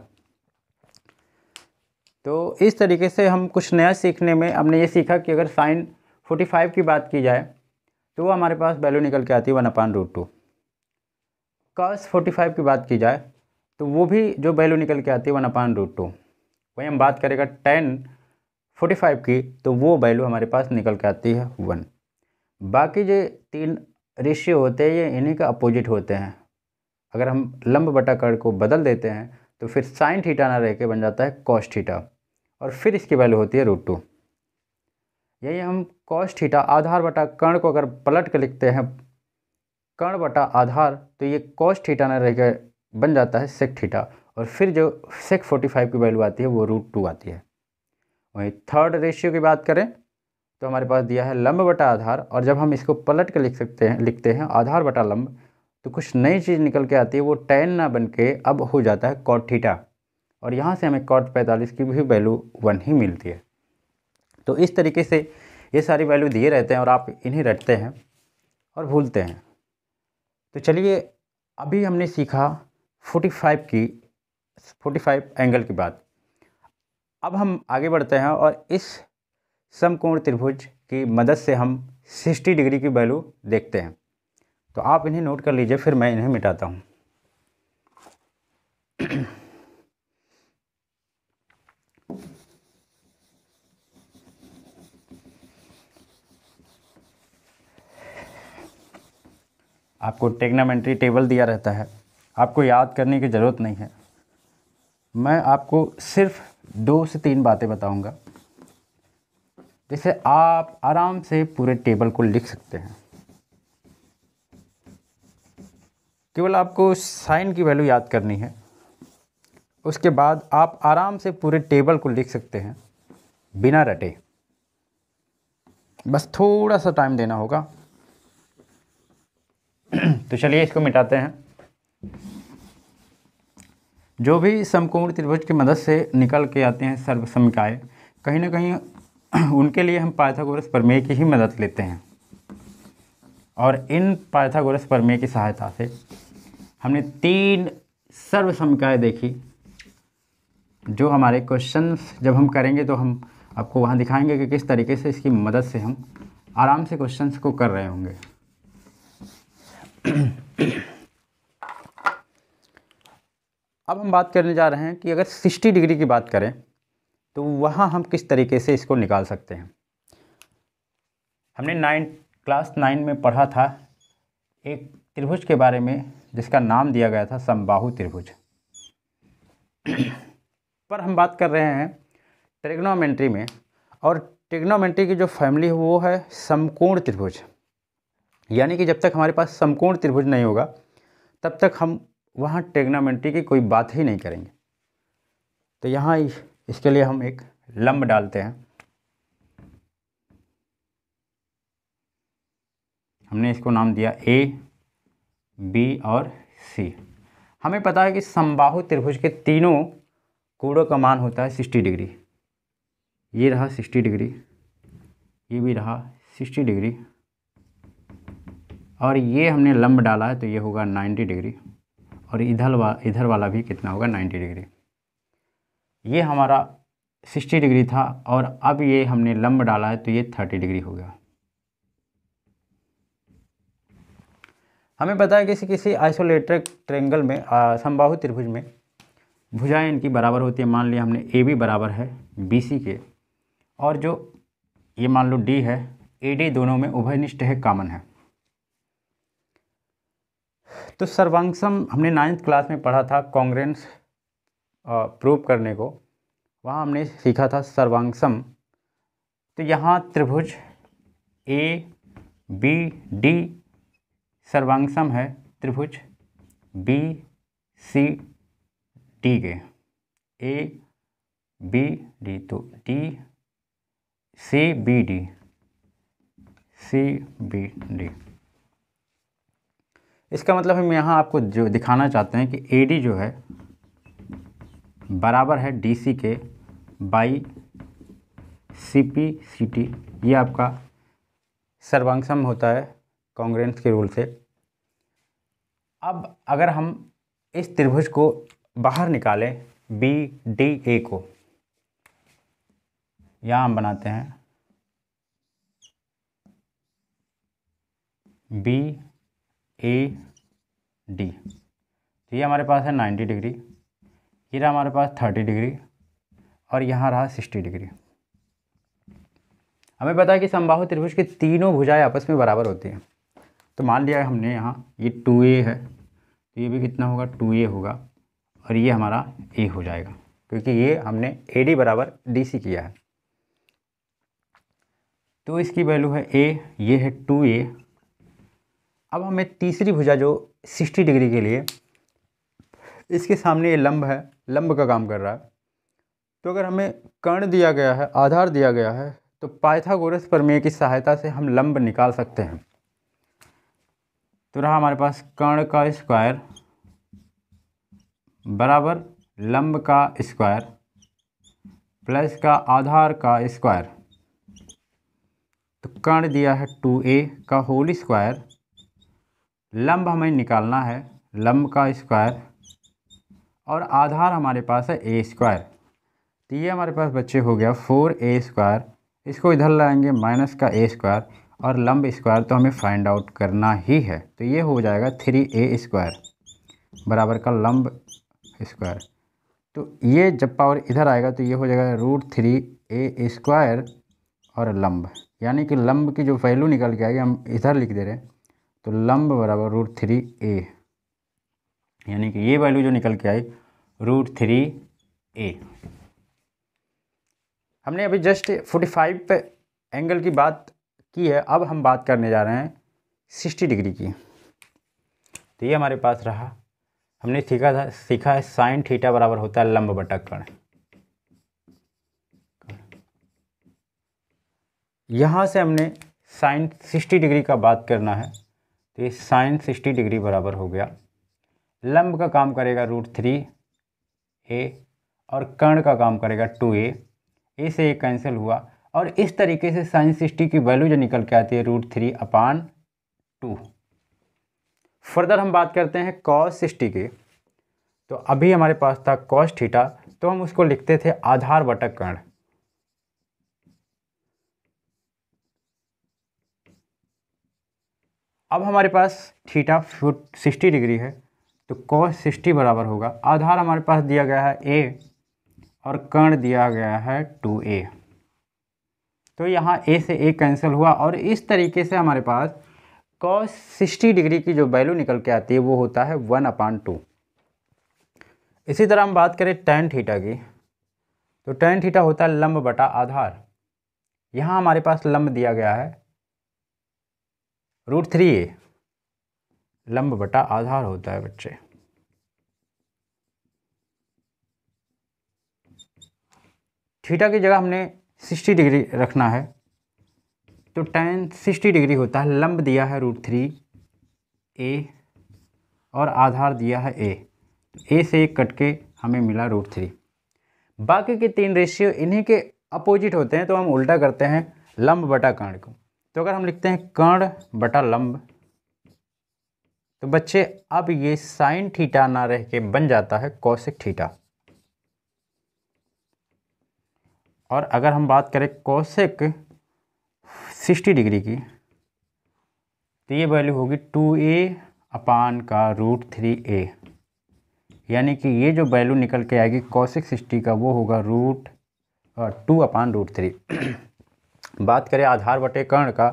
A: तो इस तरीके से हम कुछ नया सीखने में हमने ये सीखा कि अगर साइन 45 की बात की जाए तो वो हमारे पास वैल्यू निकल के आती है one upon root two cos forty की बात की जाए तो वो भी जो वैल्यू निकल के आती है वन अपान रूट टू वहीं हम बात करेगा टेन फोर्टी फाइव की तो वो वैल्यू हमारे पास निकल के आती है वन बाकी जो तीन रेशियो होते हैं ये इन्हीं का अपोजिट होते हैं अगर हम लंब कर को बदल देते हैं तो फिर साइन थीटा ना रह के बन जाता है कॉस्ट थीटा और फिर इसकी वैल्यू होती है रूट टू यही हम कॉस्ट थीटा आधार बटा कर्ण को अगर पलट के लिखते हैं कर्ण बटा आधार तो ये कॉस्ट थीटा ना रह के बन जाता है सेक थीटा और फिर जो सेक फोर्टी फाइव की वैल्यू आती है वो रूट टू आती है वहीं थर्ड रेशियो की बात करें तो हमारे पास दिया है लंब बटा आधार और जब हम इसको पलट के लिख सकते हैं लिखते हैं आधार बटा लंब तो कुछ नई चीज़ निकल के आती है वो टेन ना बन के अब हो जाता है कॉट थीटा और यहाँ से हमें कॉट पैंतालीस की भी वैल्यू वन ही मिलती है तो इस तरीके से ये सारी वैल्यू दिए रहते हैं और आप इन्हें रटते हैं और भूलते हैं तो चलिए अभी हमने सीखा 45 की फोर्टी फाइव एंगल के बाद अब हम आगे बढ़ते हैं और इस समकोण त्रिभुज की मदद से हम सिक्सटी डिग्री की वैल्यू देखते हैं तो आप इन्हें नोट कर लीजिए फिर मैं इन्हें मिटाता हूँ आपको टेक्नामेंट्री टेबल दिया रहता है आपको याद करने की ज़रूरत नहीं है मैं आपको सिर्फ दो से तीन बातें बताऊंगा जिसे आप आराम से पूरे टेबल को लिख सकते हैं केवल आपको साइन की वैल्यू याद करनी है उसके बाद आप आराम से पूरे टेबल को लिख सकते हैं बिना रटे बस थोड़ा सा टाइम देना होगा तो चलिए इसको मिटाते हैं जो भी समकोण त्रिभुज की मदद से निकल के आते हैं सर्वसमिकाय कहीं ना कहीं उनके लिए हम पाइथागोरस प्रमेय की ही मदद लेते हैं और इन पाइथागोरस प्रमेय की सहायता से हमने तीन सर्वसमिकाय देखी जो हमारे क्वेश्चन जब हम करेंगे तो हम आपको वहाँ दिखाएंगे कि किस तरीके से इसकी मदद से हम आराम से क्वेश्चंस को कर रहे होंगे अब हम बात करने जा रहे हैं कि अगर सिक्सटी डिग्री की बात करें तो वहाँ हम किस तरीके से इसको निकाल सकते हैं हमने नाइन क्लास नाइन में पढ़ा था एक त्रिभुज के बारे में जिसका नाम दिया गया था समबाहु त्रिभुज पर हम बात कर रहे हैं ट्रिग्नोमेंट्री में और ट्रिग्नोमेंट्री की जो फैमिली है वो है समकोण त्रिभुज यानी कि जब तक हमारे पास समकोण त्रिभुज नहीं होगा तब तक हम वहाँ टेग्नामेंट्री की कोई बात ही नहीं करेंगे तो यहाँ इसके लिए हम एक लम्ब डालते हैं हमने इसको नाम दिया ए बी और सी हमें पता है कि समबाहु त्रिभुज के तीनों कूड़ों का मान होता है सिक्सटी डिग्री ये रहा सिक्सटी डिग्री ये भी रहा सिक्सटी डिग्री और ये हमने लंब डाला है तो ये होगा नाइन्टी डिग्री और इधर वा इधर वाला भी कितना होगा 90 डिग्री ये हमारा 60 डिग्री था और अब ये हमने लंब डाला है तो ये 30 डिग्री हो गया हमें पता है किसी किसी आइसोलेटेड ट्रेंगल में समबाहु त्रिभुज में भुजाएं इनकी बराबर होती है मान लिया हमने ए बी बराबर है बी सी के और जो ये मान लो डी है ए डी दोनों में उभयनिष्ठ है कॉमन है तो सर्वांगसम हमने नाइन्थ क्लास में पढ़ा था कांग्रेस प्रूव करने को वहाँ हमने सीखा था सर्वांगसम तो यहाँ त्रिभुज ए बी डी सर्वांगसम है त्रिभुज बी सी डी के ए बी डी तो D C B D C B D इसका मतलब हम यहाँ आपको जो दिखाना चाहते हैं कि ए डी जो है बराबर है डी सी के by C P C T ये आपका सर्वांगसम होता है कांग्रेस के रूल से अब अगर हम इस त्रिभुज को बाहर निकालें बी डी ए को यहाँ हम बनाते हैं बी ए डी तो ये हमारे पास है नाइन्टी डिग्री ये रहा हमारे पास थर्टी डिग्री और यहाँ रहा सिक्सटी डिग्री हमें पता है कि समबाहु त्रिभुज की तीनों भुजाएं आपस में बराबर होती हैं तो मान लिया हमने यहाँ ये टू ए है तो ये भी कितना होगा टू ए होगा और ये हमारा ए हो जाएगा क्योंकि ये हमने ए डी बराबर डी सी किया है तो इसकी वैल्यू है ए ये है टू ए अब हमें तीसरी भुजा जो सिक्सटी डिग्री के लिए इसके सामने ये लंब है लंब का काम कर रहा है तो अगर हमें कर्ण दिया गया है आधार दिया गया है तो पाइथागोरस प्रमेय की सहायता से हम लंब निकाल सकते हैं तो रहा हमारे पास कर्ण का स्क्वायर बराबर लंब का स्क्वायर प्लस का आधार का स्क्वायर तो कर्ण दिया है टू ए का होल स्क्वायर लंब हमें निकालना है लंब का स्क्वायर और आधार हमारे पास है ए स्क्वायर तो ये हमारे पास बच्चे हो गया फोर ए स्क्वायर इसको इधर लाएंगे माइनस का ए स्क्वायर और लंब स्क्वायर तो हमें फाइंड आउट करना ही है तो ये हो जाएगा थ्री ए स्क्वायर बराबर का लंब स्क्वायर तो ये जब पावर इधर आएगा तो ये हो जाएगा रूट थ्री ए स्क्वायर और लंब यानी कि लंब की जो वैल्यू निकल के आएगी हम इधर लिख दे रहे हैं तो लंब बराबर रूट थ्री ए यानी कि ये वैल्यू जो निकल के आई रूट थ्री ए हमने अभी जस्ट फोर्टी फाइव पे एंगल की बात की है अब हम बात करने जा रहे हैं सिक्सटी डिग्री की तो ये हमारे पास रहा हमने सीखा था सीखा है साइन थीटा बराबर होता है लंब बटा कर्ण यहाँ से हमने साइन सिक्सटी डिग्री का बात करना है तो ये साइन सिक्सटी डिग्री बराबर हो गया लंब का काम करेगा रूट थ्री ए और कर्ण का काम करेगा टू ए ए से ये कैंसिल हुआ और इस तरीके से साइन सिक्सटी की वैल्यू जो निकल के आती है root three upon two further हम बात करते हैं कॉस सिक्सटी की तो अभी हमारे पास था कॉस थीटा तो हम उसको लिखते थे आधार बटक कर्ण अब हमारे पास थीटा सिक्सटी डिग्री है तो कॉस सिक्सटी बराबर होगा आधार हमारे पास दिया गया है ए और कर्ण दिया गया है टू ए तो यहाँ ए से ए कैंसिल हुआ और इस तरीके से हमारे पास कॉस सिक्सटी डिग्री की जो वैल्यू निकल के आती है वो होता है वन अपान टू इसी तरह हम बात करें टेन थीटा की तो टेन थीटा होता है लंब बटा आधार यहाँ हमारे पास लंब दिया गया है रूट थ्री ए लंब बटा आधार होता है बच्चे थीटा की जगह हमने 60 डिग्री रखना है तो टेन 60 डिग्री होता है लंब दिया है रूट थ्री ए और आधार दिया है ए ए से एक कट के हमें मिला रूट थ्री बाकी के तीन रेशियो इन्हीं के अपोजिट होते हैं तो हम उल्टा करते हैं लंब बटा कर्ण को तो अगर हम लिखते हैं कर्ण बटा लंब तो बच्चे अब ये साइन थीटा ना रह के बन जाता है कौशिक थीटा और अगर हम बात करें कौशिक सिक्सटी डिग्री की तो ये वैल्यू होगी टू ए अपान का रूट थ्री ए यानी कि ये जो वैल्यू निकल के आएगी कौशिक सिक्सटी का वो होगा root two upon root three बात करें आधार बटे कर्ण का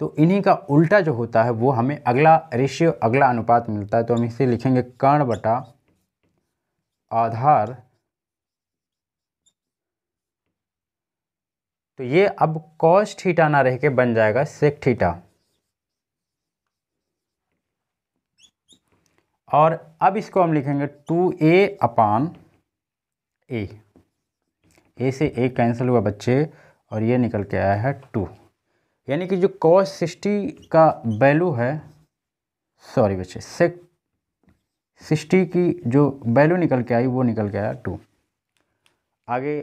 A: तो इन्हीं का उल्टा जो होता है वो हमें अगला रेशियो अगला अनुपात मिलता है तो हम इसे लिखेंगे कर्ण बटा आधार तो ये अब कॉस ठीटा ना रह के बन जाएगा सेक ठीटा और अब इसको हम लिखेंगे टू ए अपान ए ए से ए कैंसिल हुआ बच्चे और ये निकल के आया है टू यानी कि जो कॉस सिक्सटी का वैल्यू है सॉरी बच्चे सेक सिक्सटी की जो वैल्यू निकल के आई वो निकल के आया टू आगे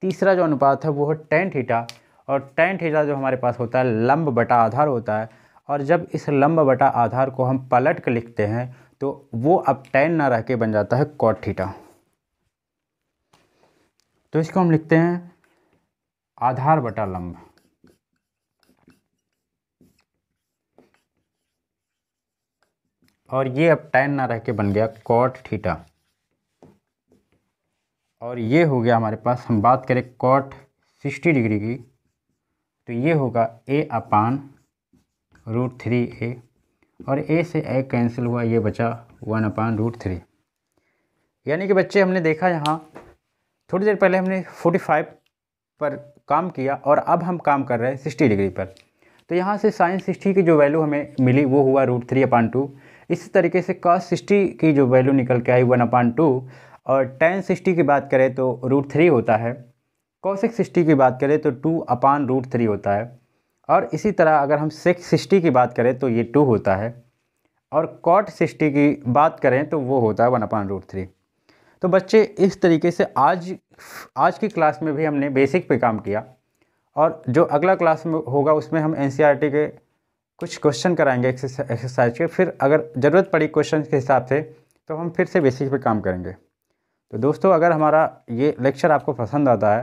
A: तीसरा जो अनुपात है वो है टेन थीटा और टेन थीटा जो हमारे पास होता है लंब बटा आधार होता है और जब इस लंब बटा आधार को हम पलट के लिखते हैं तो वो अब टेन ना रह के बन जाता है कॉट थीटा तो इसको हम लिखते हैं आधार बटा लंब और ये अब टैन ना रह के बन गया कॉट थीटा और ये हो गया हमारे पास हम बात करें कॉट सिक्सटी डिग्री की तो ये होगा ए अपान रूट थ्री ए और ए से ए कैंसिल हुआ ये बचा वन अपान रूट थ्री यानी कि बच्चे हमने देखा यहाँ थोड़ी देर पहले हमने फोर्टी फाइव पर काम किया और अब हम काम कर रहे हैं सिक्सटी डिग्री पर तो यहाँ से साइन सिक्सटी की जो वैल्यू हमें मिली वो हुआ रूट थ्री अपान टू इसी तरीके से कॉस सिक्सटी की जो वैल्यू निकल के आई वन अपान टू और टेन सिक्सटी की बात करें तो रूट थ्री होता है कौशिक सिक्सटी की बात करें तो टू अपान रूट थ्री होता है और इसी तरह अगर हम सेक्स सिक्सटी की बात करें तो ये टू होता है और कॉट सिक्सटी की बात करें तो वो होता है वन अपान रूट थ्री तो बच्चे इस तरीके से आज आज की क्लास में भी हमने बेसिक पे काम किया और जो अगला क्लास में होगा उसमें हम एन e के कुछ क्वेश्चन कराएंगे एक्सरसाइज के फिर अगर ज़रूरत पड़ी क्वेश्चन के हिसाब से तो हम फिर से बेसिक पे काम करेंगे तो दोस्तों अगर हमारा ये लेक्चर आपको पसंद आता है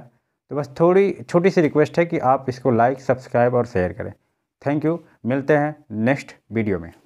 A: तो बस थोड़ी छोटी सी रिक्वेस्ट है कि आप इसको लाइक सब्सक्राइब और शेयर करें थैंक यू मिलते हैं नेक्स्ट वीडियो में